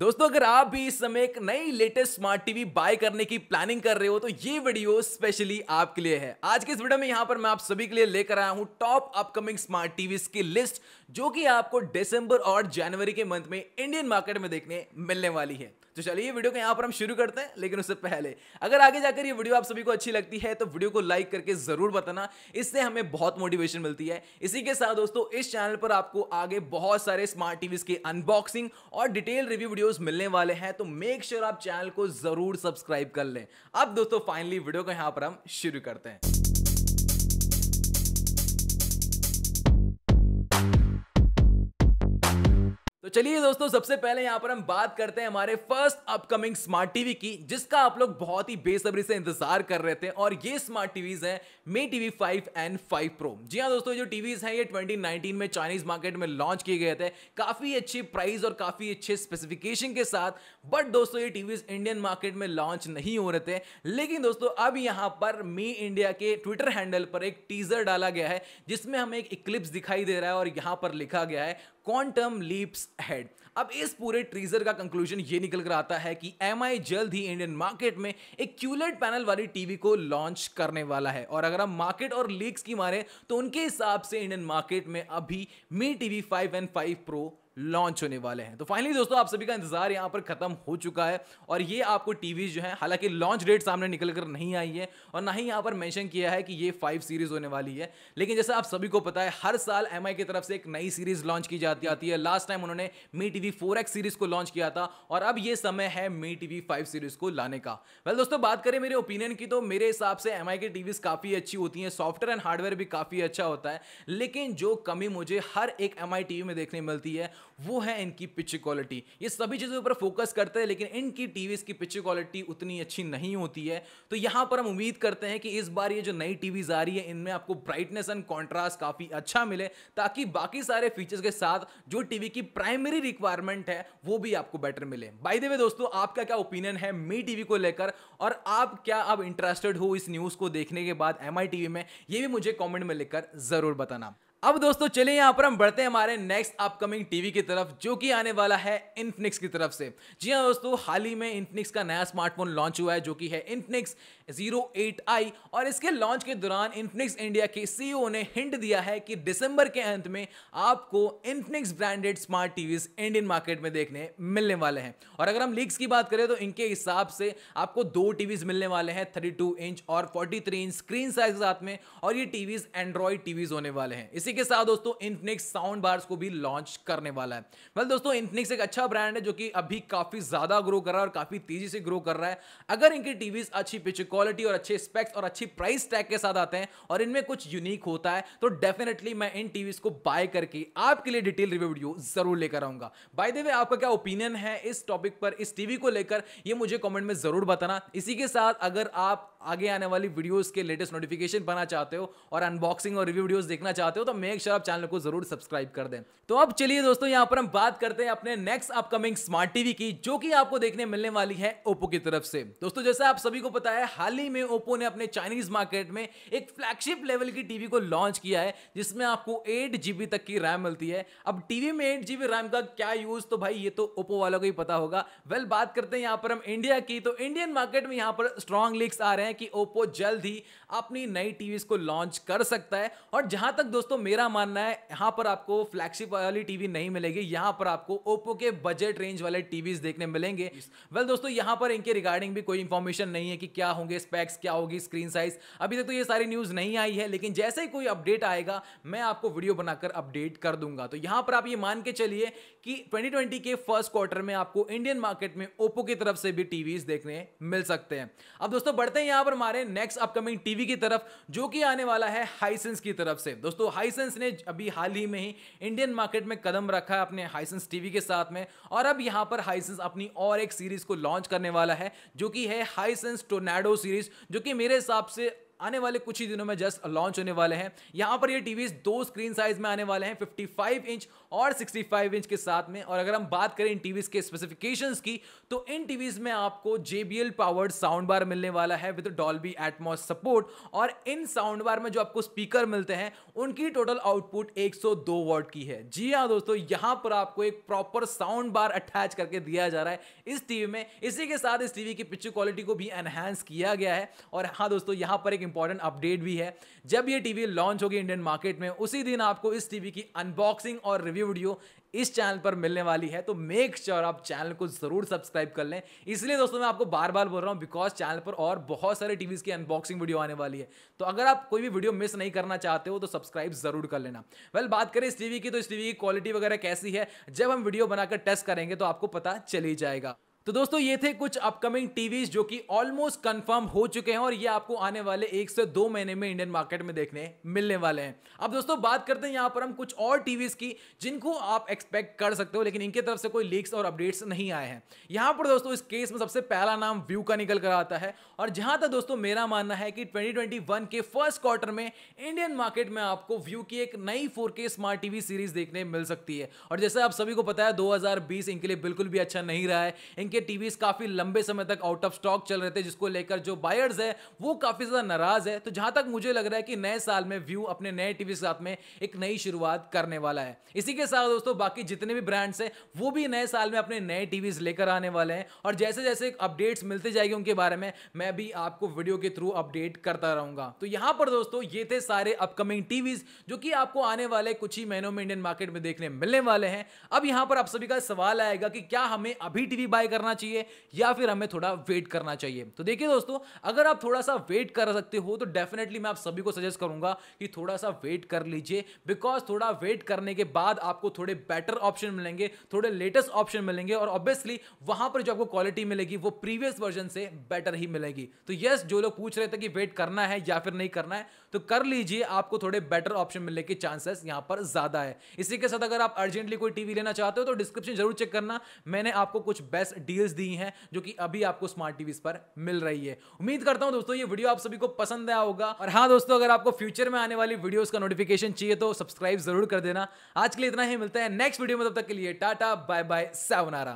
दोस्तों अगर आप भी इस समय एक नई लेटेस्ट स्मार्ट टीवी बाय करने की प्लानिंग कर रहे हो तो ये वीडियो स्पेशली आपके लिए है आज के इस वीडियो में यहां पर मैं आप सभी के लिए लेकर आया हूं टॉप अपकमिंग स्मार्ट टीवी की लिस्ट जो कि आपको दिसंबर और जनवरी के मंथ में इंडियन मार्केट में देखने मिलने वाली है तो चलिए वीडियो को यहाँ पर हम शुरू करते हैं लेकिन उससे पहले अगर आगे जाकर ये वीडियो आप सभी को अच्छी लगती है तो वीडियो को लाइक करके जरूर बताना इससे हमें बहुत मोटिवेशन मिलती है इसी के साथ दोस्तों इस चैनल पर आपको आगे बहुत सारे स्मार्ट टीवी के अनबॉक्सिंग और डिटेल रिव्यू वीडियोस मिलने वाले हैं तो मेक श्योर sure आप चैनल को जरूर सब्सक्राइब कर लें अब दोस्तों फाइनली वीडियो को यहां पर हम शुरू करते हैं चलिए दोस्तों सबसे पहले यहाँ पर हम बात करते हैं हमारे फर्स्ट अपकमिंग स्मार्ट टीवी की जिसका आप लोग बहुत ही बेसब्री से इंतजार कर रहे थे और ये स्मार्ट टीवीज हैं मे टीवी 5 एंड 5 प्रो जी हाँ दोस्तों जो टीवीज हैं ये 2019 में चाइनीज मार्केट में लॉन्च किए गए थे काफी अच्छी प्राइस और काफी अच्छे स्पेसिफिकेशन के साथ बट दोस्तों ये टीवीज इंडियन मार्केट में लॉन्च नहीं हो रहे थे लेकिन दोस्तों अब यहाँ पर मी इंडिया के ट्विटर हैंडल पर एक टीजर डाला गया है जिसमें हमें एक इक्लिप्स दिखाई दे रहा है और यहाँ पर लिखा गया है क्वांटम लीप्स हेड अब इस पूरे ट्रीजर का कंक्लूजन ये निकल कर आता है कि एम आई जल्द ही इंडियन मार्केट में एक क्यूलेट पैनल वाली टीवी को लॉन्च करने वाला है और अगर हम मार्केट और लीक्स की मारें तो उनके हिसाब से इंडियन मार्केट में अभी Mi TV five and five pro launch होने वाले हैं तो फाइनली दोस्तों आप सभी का इंतजार यहाँ पर खत्म हो चुका है और ये आपको टीवी जो है हालांकि लॉन्च डेट सामने निकल कर नहीं आई है और ना ही यहाँ पर मेंशन किया है कि ये फाइव सीरीज होने वाली है लेकिन जैसा आप सभी को पता है हर साल एम की तरफ से एक नई सीरीज लॉन्च की जाती आती है लास्ट टाइम उन्होंने मी टीवी फोर सीरीज को लॉन्च किया था और अब ये समय है मी टीवी फाइव सीरीज को लाने का वेल दोस्तों बात करें मेरे ओपिनियन की तो मेरे हिसाब से एम की टीवीज काफी अच्छी होती हैं सॉफ्टवेयर एंड हार्डवेयर भी काफी अच्छा होता है लेकिन जो कमी मुझे हर एक एम टीवी में देखने मिलती है वो है इनकी पिक्चर क्वालिटी ये सभी चीज़ों पर फोकस करते हैं लेकिन इनकी टीवी की पिक्चर क्वालिटी उतनी अच्छी नहीं होती है तो यहाँ पर हम उम्मीद करते हैं कि इस बार ये जो नई टी आ रही है इनमें आपको ब्राइटनेस एंड कॉन्ट्रास्ट काफ़ी अच्छा मिले ताकि बाकी सारे फीचर्स के साथ जो टी की प्राइमरी रिक्वायरमेंट है वो भी आपको बेटर मिले बाई द दोस्तों आपका क्या ओपिनियन है मी टी को लेकर और आप क्या अब इंटरेस्टेड हो इस न्यूज़ को देखने के बाद एम आई में ये भी मुझे कॉमेंट में लिखकर ज़रूर बताना अब दोस्तों चलिए यहाँ पर हम बढ़ते हैं हमारे नेक्स्ट अपकमिंग टीवी की तरफ जो कि आने वाला है इन्फिनिक्स की तरफ से जी हाँ दोस्तों हाल ही में इन्फिनिक्स का नया स्मार्टफोन लॉन्च हुआ है जो कि है इन्फिनिक्स आई और इसके लॉन्च के दौरान इन्फिनिक्स इंडिया के सीईओ e ने हिंट दिया है कि दिसंबर के अंत में आपको Infinix branded smart TV Indian market में देखने मिलने वाले हैं और अगर हम लीक्स की बात करें तो इनके हिसाब से आपको दो टीवीज मिलने वाले हैं थर्टी इंच और फोर्टी इंच स्क्रीन साइज के साथ में और ये टीवीज एंड्रॉयड टीवीज होने वाले हैं इसी इसी के साथ दोस्तों इंफिनिक्स साउंड बार्स को भी लॉन्च करने वाला है वेल दोस्तों इंफिनिक्स एक अच्छा ब्रांड है जो कि अभी काफी ज्यादा ग्रो कर रहा है और काफी तेजी से ग्रो कर रहा है अगर इनकी टीवी अच्छी पिक्चर क्वालिटी और अच्छे स्पेक्स और अच्छी प्राइस टैग के साथ आते हैं और इनमें कुछ यूनिक होता है तो डेफिनेटली मैं इन टीवी को बाय करके आपके लिए डिटेल रिव्यू वीडियो जरूर लेकर आऊंगा बाय द वे आपका क्या ओपिनियन है इस टॉपिक पर इस टीवी को लेकर यह मुझे कमेंट में जरूर बताना इसी के साथ अगर आप आगे आने वाली वीडियोस के लेटेस्ट नोटिफिकेशन पाना चाहते हो और अनबॉक्सिंग और रिव्यू वीडियोस देखना चाहते हो तो मेक श्योर आप चैनल को जरूर सब्सक्राइब कर दें तो अब चलिए दोस्तों यहाँ पर हम बात करते हैं अपने नेक्स्ट अपकमिंग स्मार्ट टीवी की जो कि आपको देखने मिलने वाली है ओप्पो की तरफ से दोस्तों जैसा आप सभी को पता है हाल ही में ओप्पो ने अपने चाइनीज मार्केट में एक फ्लैगशिप लेवल की टीवी को लॉन्च किया है जिसमें आपको एट तक की रैम मिलती है अब टीवी में एट रैम का क्या यूज तो भाई ये तो ओप्पो वालों को ही पता होगा वेल बात करते हैं यहाँ पर हम इंडिया की तो इंडियन मार्केट में यहाँ पर स्ट्रॉन्ग लीक्स आ रहे हैं है कि ओप्पो जल्द ही अपनी नई टीवी को लॉन्च कर सकता है और जहां तक दोस्तों मेरा मानना है यहां पर आपको फ्लैगशिप वाली टीवी नहीं मिलेगी यहां पर आपको ओप्पो के बजट रेंज वाले टीवीज देखने मिलेंगे वेल well, दोस्तों यहां पर इनके रिगार्डिंग भी कोई इंफॉर्मेशन नहीं है कि क्या होंगे स्पेक्स क्या होगी स्क्रीन साइज अभी तक तो ये सारी न्यूज नहीं आई है लेकिन जैसे ही कोई अपडेट आएगा मैं आपको वीडियो बनाकर अपडेट कर दूंगा तो यहां पर आप ये मान के चलिए कि 2020 के फर्स्ट क्वार्टर में आपको इंडियन मार्केट में ओप्पो की तरफ से भी टीवीज देखने मिल सकते हैं अब दोस्तों बढ़ते हैं यहां पर हमारे नेक्स्ट अपकमिंग टीवी की तरफ जो कि आने वाला है हाइसेंस की तरफ से दोस्तों हाईसेंस ने अभी हाल ही में ही इंडियन मार्केट में कदम रखा है अपने हाईसेंस टीवी के साथ में और अब यहां पर हाइसेंस अपनी और एक सीरीज को लॉन्च करने वाला है जो कि है हाईसेंस टोनेडो सीरीज जो कि मेरे हिसाब से आने वाले कुछ ही दिनों में जस्ट लॉन्च होने वाले हैं यहां पर ये टीवीज दो स्क्रीन साइज में आने वाले हैं 55 इंच और 65 इंच के साथ में और अगर हम बात करें इन टीवीज के स्पेसिफिकेशंस की तो इन टीवीज में आपको JBL पावर्ड साउंड बार मिलने वाला है विद डॉल्बी एटमॉस सपोर्ट और इन साउंड बार में जो आपको स्पीकर मिलते हैं उनकी टोटल आउटपुट 102 वॉट की है जी हाँ दोस्तों यहां पर आपको एक प्रॉपर साउंड बार अटैच करके दिया जा रहा है इस टीवी में इसी के साथ इस टीवी की पिक्चर क्वालिटी को भी एनहेंस किया गया है और हाँ दोस्तों यहां पर एक इंपॉर्टेंट अपडेट भी है जब यह टीवी लॉन्च होगी इंडियन मार्केट में उसी दिन आपको इस टीवी की अनबॉक्सिंग और रिव्यू अगली वीडियो इस चैनल पर मिलने वाली है तो मेक श्योर sure आप चैनल को जरूर सब्सक्राइब कर लें इसलिए दोस्तों मैं आपको बार बार बोल रहा हूँ बिकॉज चैनल पर और बहुत सारे टीवीज़ की अनबॉक्सिंग वीडियो आने वाली है तो अगर आप कोई भी वीडियो मिस नहीं करना चाहते हो तो सब्सक्राइब जरूर कर लेना वेल बात करें इस टीवी की तो इस टीवी की क्वालिटी वगैरह कैसी है जब हम वीडियो बनाकर टेस्ट करेंगे तो आपको पता चल ही जाएगा तो दोस्तों ये थे कुछ अपकमिंग टीवीज जो कि ऑलमोस्ट कंफर्म हो चुके हैं और ये आपको आने वाले एक से दो महीने में इंडियन मार्केट में देखने मिलने वाले हैं अब दोस्तों बात करते हैं यहां पर हम कुछ और टीवीज की जिनको आप एक्सपेक्ट कर सकते हो लेकिन इनके तरफ से कोई लीक्स और अपडेट्स नहीं आए हैं यहां पर दोस्तों इस केस में सबसे पहला नाम व्यू का निकल कर आता है और जहां तक दोस्तों मेरा मानना है कि ट्वेंटी के फर्स्ट क्वार्टर में इंडियन मार्केट में आपको व्यू की एक नई फोर स्मार्ट टीवी सीरीज देखने मिल सकती है और जैसे आप सभी को पता है दो इनके लिए बिल्कुल भी अच्छा नहीं रहा है जिनके टीवीज काफी लंबे समय तक आउट ऑफ स्टॉक चल रहे थे जिसको लेकर जो बायर्स है वो काफी ज्यादा नाराज है तो जहां तक मुझे लग रहा है कि नए साल में व्यू अपने नए टीवी के साथ में एक नई शुरुआत करने वाला है इसी के साथ दोस्तों बाकी जितने भी ब्रांड्स हैं वो भी नए साल में अपने नए टीवीज लेकर आने वाले हैं और जैसे जैसे अपडेट्स मिलते जाएंगे उनके बारे में मैं भी आपको वीडियो के थ्रू अपडेट करता रहूंगा तो यहां पर दोस्तों ये थे सारे अपकमिंग टीवीज जो कि आपको आने वाले कुछ ही महीनों में इंडियन मार्केट में देखने मिलने वाले हैं अब यहां पर आप सभी का सवाल आएगा कि क्या हमें अभी टीवी बाय कर करना चाहिए या फिर हमें थोड़ा वेट करना चाहिए तो देखिए दोस्तों अगर आप थोड़ा सा वेट कर सकते हो तो डेफिनेटली मैं आप सभी को सजेस्ट करूंगा कि थोड़ा सा वेट कर लीजिए बिकॉज थोड़ा वेट करने के बाद आपको थोड़े बेटर ऑप्शन मिलेंगे थोड़े लेटेस्ट ऑप्शन मिलेंगे और ऑब्वियसली वहां पर जो आपको क्वालिटी मिलेगी वो प्रीवियस वर्जन से बेटर ही मिलेगी तो यस जो लोग पूछ रहे थे कि वेट करना है या फिर नहीं करना है तो कर लीजिए आपको थोड़े बेटर ऑप्शन मिलने के चांसेस यहां पर ज्यादा है इसी के साथ अगर आप अर्जेंटली कोई टीवी लेना चाहते हो तो डिस्क्रिप्शन जरूर चेक करना मैंने आपको कुछ बेस्ट डील्स दी हैं जो कि अभी आपको स्मार्ट टीवीज पर मिल रही है उम्मीद करता हूं दोस्तों ये वीडियो आप सभी को पसंद आया होगा और हाँ दोस्तों अगर आपको फ्यूचर में आने वाली वीडियोस का नोटिफिकेशन चाहिए तो सब्सक्राइब जरूर कर देना आज के लिए इतना ही मिलता है नेक्स्ट वीडियो में तब तक के लिए टाटा बाय बाय सेवनारा